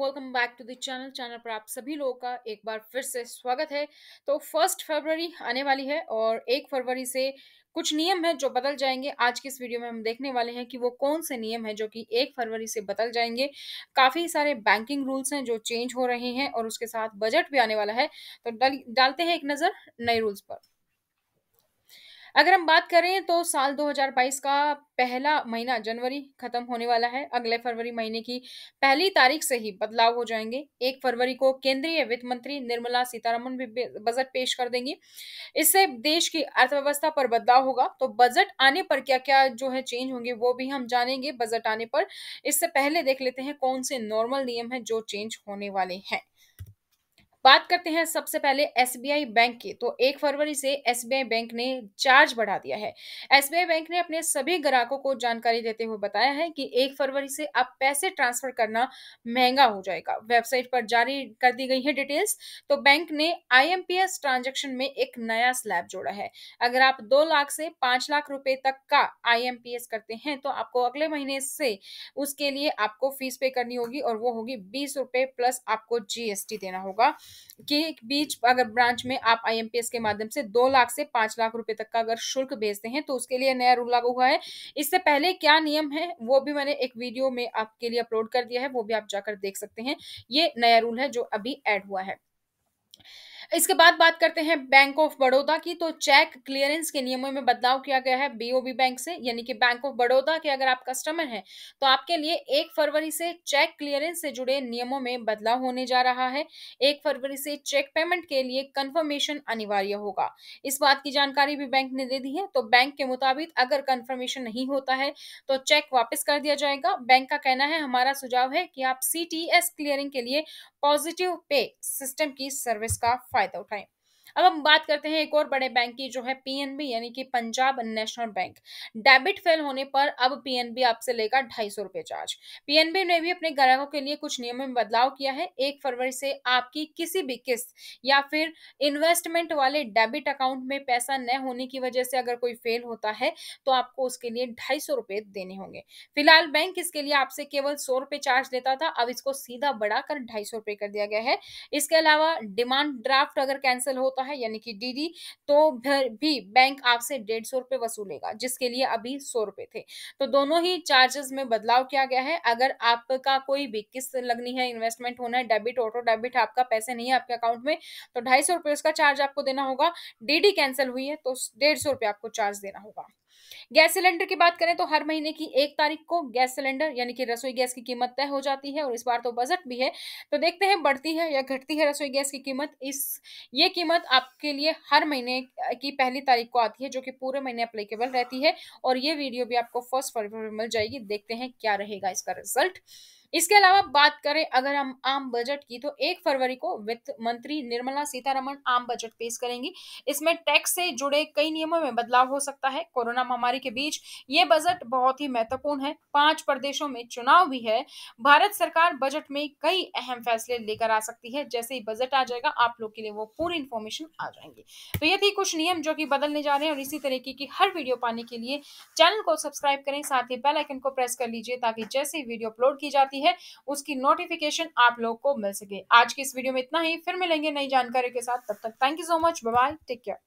welcome back to the channel channel पर आप सभी लोगों का एक बार फिर से स्वागत है तो फर्स्ट फरवरी आने वाली है और एक फरवरी से कुछ नियम है जो बदल जाएंगे आज के इस वीडियो में हम देखने वाले हैं कि वो कौन से नियम है जो कि एक फरवरी से बदल जाएंगे काफ़ी सारे बैंकिंग रूल्स हैं जो चेंज हो रहे हैं और उसके साथ बजट भी आने वाला है तो डालते हैं एक नज़र नए रूल्स पर अगर हम बात करें तो साल 2022 का पहला महीना जनवरी खत्म होने वाला है अगले फरवरी महीने की पहली तारीख से ही बदलाव हो जाएंगे एक फरवरी को केंद्रीय वित्त मंत्री निर्मला सीतारमन भी बजट पेश कर देंगी इससे देश की अर्थव्यवस्था पर बदलाव होगा तो बजट आने पर क्या क्या जो है चेंज होंगे वो भी हम जानेंगे बजट आने पर इससे पहले देख लेते हैं कौन से नॉर्मल नियम है जो चेंज होने वाले हैं बात करते हैं सबसे पहले एस बैंक की तो एक फरवरी से एस बैंक ने चार्ज बढ़ा दिया है एस बैंक ने अपने सभी ग्राहकों को जानकारी देते हुए बताया है कि एक फरवरी से अब पैसे ट्रांसफर करना महंगा हो जाएगा वेबसाइट पर जारी कर दी गई है डिटेल्स तो बैंक ने आईएमपीएस ट्रांजेक्शन में एक नया स्लैब जोड़ा है अगर आप दो लाख से पांच लाख रुपए तक का आई करते हैं तो आपको अगले महीने से उसके लिए आपको फीस पे करनी होगी और वो होगी बीस रुपए प्लस आपको जीएसटी देना होगा के बीच अगर ब्रांच में आप आईएमपीएस के माध्यम से दो लाख से पांच लाख रुपए तक का अगर शुल्क भेजते हैं तो उसके लिए नया रूल लागू हुआ है इससे पहले क्या नियम है वो भी मैंने एक वीडियो में आपके लिए अपलोड कर दिया है वो भी आप जाकर देख सकते हैं ये नया रूल है जो अभी एड हुआ है इसके बाद बात करते हैं बैंक ऑफ बड़ौदा की तो चेक क्लियरेंस के नियमों में बदलाव किया गया है बीओबी बैंक से यानी कि बैंक ऑफ बड़ौदा के अगर आप कस्टमर हैं तो आपके लिए एक फरवरी से चेक क्लियरेंस से जुड़े नियमों में बदलाव होने जा रहा है एक फरवरी से चेक पेमेंट के लिए कन्फर्मेशन अनिवार्य होगा इस बात की जानकारी भी बैंक ने दे दी है तो बैंक के मुताबिक अगर कन्फर्मेशन नहीं होता है तो चेक वापस कर दिया जाएगा बैंक का कहना है हमारा सुझाव है कि आप सी क्लियरिंग के लिए पॉजिटिव पे सिस्टम की सर्विस का फायदा by the time अब हम बात करते हैं एक और बड़े बैंक की जो है पीएनबी यानी कि पंजाब नेशनल बैंक डेबिट फेल होने पर अब पीएनबी आपसे लेगा ढाई सौ रुपए चार्ज पीएनबी ने भी अपने ग्राहकों के लिए कुछ नियमों में बदलाव किया है एक फरवरी से आपकी किसी भी किस्त या फिर इन्वेस्टमेंट वाले डेबिट अकाउंट में पैसा न होने की वजह से अगर कोई फेल होता है तो आपको उसके लिए ढाई सौ रुपए देने होंगे फिलहाल बैंक इसके लिए आपसे केवल सौ रुपए चार्ज लेता था अब इसको सीधा बढ़ाकर ढाई सौ रुपए कर दिया गया है इसके अलावा डिमांड ड्राफ्ट अगर कैंसिल होता तो होता है यानी कि डीडी तो भी बैंक आपसे डेढ़ सौ रुपए वसूलेगा जिसके लिए अभी सौ रुपए थे तो दोनों ही चार्जेस में बदलाव किया गया है अगर आपका कोई भी किस्त लगनी है इन्वेस्टमेंट होना है डेबिट ऑटो डेबिट आपका पैसे नहीं है आपके अकाउंट में तो ढाई सौ रुपये उसका चार्ज आपको देना होगा डीडी कैंसिल हुई है तो डेढ़ सौ रुपये आपको चार्ज देना होगा गैस सिलेंडर की बात करें तो हर महीने की एक तारीख को गैस सिलेंडर यानी कि रसोई गैस की कीमत तय हो जाती है और इस बार तो बजट भी है तो देखते हैं बढ़ती है या घटती है रसोई गैस की कीमत इस ये कीमत आपके लिए हर महीने की पहली तारीख को आती है जो कि पूरे महीने अप्लीकेबल रहती है और ये वीडियो भी आपको फर्स्ट फरवरी में मिल जाएगी देखते हैं क्या रहेगा इसका रिजल्ट इसके अलावा बात करें अगर हम आम बजट की तो एक फरवरी को वित्त मंत्री निर्मला सीतारमण आम बजट पेश करेंगी इसमें टैक्स से जुड़े कई नियमों में बदलाव हो सकता है कोरोना महामारी के बीच ये बजट बहुत ही महत्वपूर्ण है पांच प्रदेशों में चुनाव भी है भारत सरकार बजट में कई अहम फैसले लेकर आ सकती है जैसे ही बजट आ जाएगा आप लोग के लिए वो पूरी इन्फॉर्मेशन आ जाएंगे तो ये थी कुछ नियम जो कि बदलने जा रहे हैं और इसी तरीके की हर वीडियो पाने के लिए चैनल को सब्सक्राइब करें साथ ही बेलाइकन को प्रेस कर लीजिए ताकि जैसे ही वीडियो अपलोड की जाती है जाती है उसकी नोटिफिकेशन आप लोग को मिल सके आज की इस वीडियो में इतना ही फिर मिलेंगे नई जानकारी के साथ तब तक thank you so much bye take care